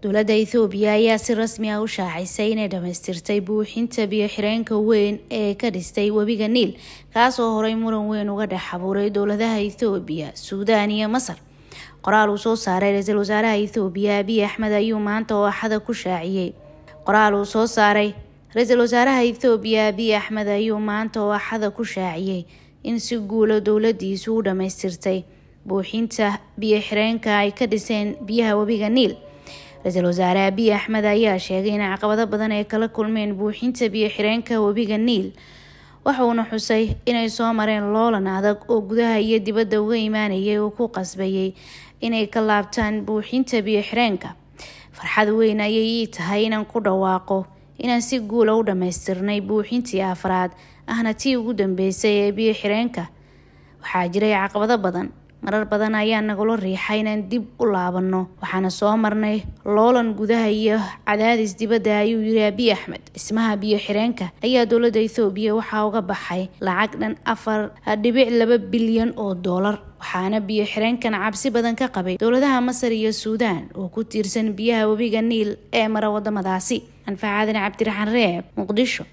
dowladda ethoobiya ayaa si rasmi ah u shaacisay inay dhammaystirtay buuxinta biyoxireenka weyn ee ka dhistay webiga niil kaas oo horey muran weyn uga dhex abuuray dowladaha ethoobiya suudaan iyo masar qoraal uu soo saaray ra-iisul wasaaraha ethoobiya abiy axmed ayuu maanta oo axada ku shaaciyey qoraal uu soo saaray ra-iisul wasaaraha ethoobiya abiy axmed ayuu maanta oo axada ku shaaciyey in si guulo dowladiisu u dhammaystirtay buuxinta biyoxireenka ay ka dhiseen biyaha webiga niil ra-iisul wasaare abiy axmed ayaa sheegay in caqabado badan ay kala kulmeen buuxinta biyo xireenka webiga niil waxuuna xusay inay soo mareen loolan adag oo gudaha iyo dibadda uga imaanayay oo ku qasbayay inay ka laabtaan buuxinta biyo xireenka farxad weyn ayay ii tahay inaan ku dhawaaqo inaan si guula ah u dhammaystirnay buuxintii afraad ahna tii ugu dambeysay ee biyo xireenka waxaa jiray caqabado badan marar badan ayaa nagula riixay inaan dib u laabanno waxaana soo marnay loolan gudaha iyo cadaadis dibadda ayuu yiri abiy axmed dhismaha biyo xireenka ayaa dowladda ethoobiya waxaa uga baxay lacag dhan afar dhibic laba bilyan oo doolar waxaana biyo xireenkan cabsi badan ka qabay dowladaha masar iyo suudaan oo ku tiirsan biyaha webiga niil ee mara waddamadaasi anfacaadin cabdiraxaan reeb muqdisho